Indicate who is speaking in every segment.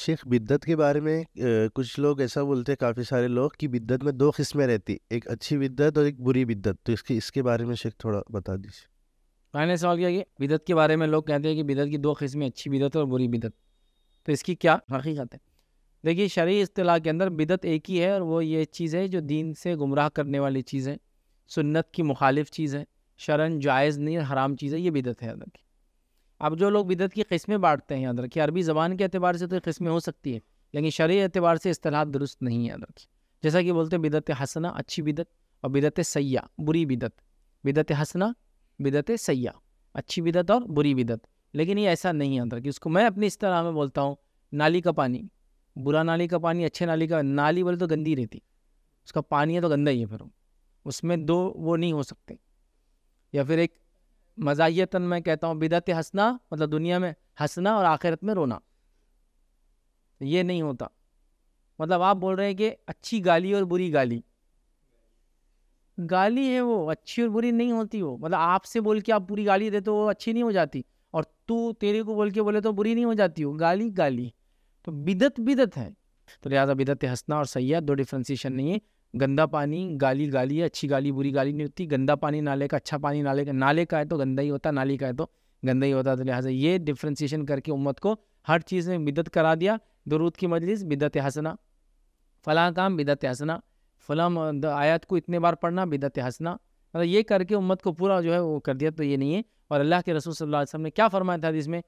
Speaker 1: शेख बिद्दत के बारे में कुछ लोग ऐसा बोलते हैं काफ़ी सारे लोग कि बिद्दत में दो किस्में रहती एक अच्छी बिद्दत और एक बुरी बिद्दत तो इसके इसके बारे में शेख थोड़ा बता दीजिए मैंने सवाल किया कि बिदत के बारे में लोग कहते हैं कि बिदत की दो किस्में अच्छी बिदत और बुरी बिदत तो इसकी क्या हकीकत है देखिए शरी अतलाह के अंदर बिदत एक ही है और वो ये चीज़ है जो दीन से गुमराह करने वाली चीज़ है सुन्नत की मुखालिफ चीज़ है शरण जायज़ नहीं हराम चीज़ है ये बिदत है अंदर की अब जो लोग बिदत की किस्में बांटते हैं याद रखिए अरबी ज़बान के अतबार से तो किस्में हो सकती है लेकिन शर्य एतबार से असलाह दुरुस्त नहीं याद रखिए जैसा कि बोलते हैं बिदत हसना अच्छी बिदत और बिदत सयाह बुरी बिदत बिदत हसना बिदत सयाह अच्छी बिदत और बुरी बिदत लेकिन ये ऐसा नहीं याद रखिए उसको मैं अपनी इस तरह में बोलता हूँ नाली का पानी बुरा नाली का पानी अच्छे नाली का नाली बोले तो गंदी रहती उसका पानी है तो गंदा ही है फिर उसमें दो वो नहीं हो सकते या फिर एक मजायतन मैं कहता हूँ बिदत हंसना मतलब दुनिया में हंसना और आखिरत में रोना ये नहीं होता मतलब आप बोल रहे हैं कि अच्छी गाली और बुरी गाली गाली है वो अच्छी और बुरी नहीं होती वो मतलब आपसे बोल के आप बुरी गाली देते हो वो अच्छी नहीं हो जाती और तू तेरे को बोल के बोले तो बुरी नहीं हो जाती हो गाली गाली तो बिदत बिदत है तो लिहाजा बिदत हंसना और सयाद दो डिफ्रेंसीशन नहीं है गंदा पानी गाली गाली है अच्छी गाली बुरी गाली नहीं होती गंदा पानी नाले का अच्छा पानी नाले का नाले का है तो गंदा ही होता नाली का है तो गंदा ही होता तो लिहाजा ये डिफ्रेंसीशन करके उम्मत को हर चीज़ में बिदत करा दिया दरूद की मजलिस बिदत हंसना फ़लाँ काम बिदत हंसना फ़लाँ आयत को इतने बार पढ़ना बिदत हंसना मतलब ये करके उम्मत को पूरा जो है वो कर दिया तो ये नहीं है और अल्लाह के रसूल सल्लल्लाहु अलैहि वसल्लम ने क्या फरमाया था जिसमें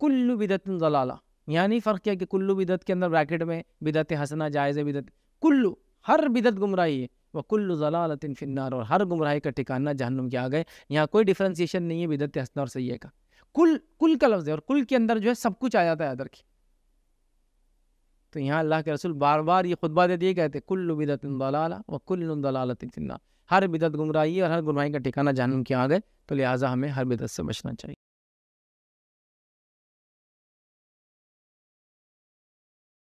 Speaker 1: कुल्लू बिदत जलाला यहाँ नहीं फ़र्क किया कि कुल्लू बिदत के अंदर ब्रैकेट में बिदत हंसना जायज़ बिदत कुल्लू हर बिदत गुमराही है कुल्लु जलालतिन फिन्नार और हर गुमराही का ठिकाना जहन्नुम के आ गए यहाँ कोई डिफ्रेंसीशन नहीं है बिदत हसना और सैय का कुल कुल का लफ्ज़ है और कुल के अंदर जो है सब कुछ आ जाता है अदर की तो यहाँ अल्लाह के रसूल बार बार ये खुतबा दिए कहते कुल्लु बिदत दलाला व कुल्लु दलालतिन फिन्नार हर बिदत गुमराही और हर गुमराही का ठिकाना जहनुम के आ गए तो लिहाजा हमें हर बिदत से बचना चाहिए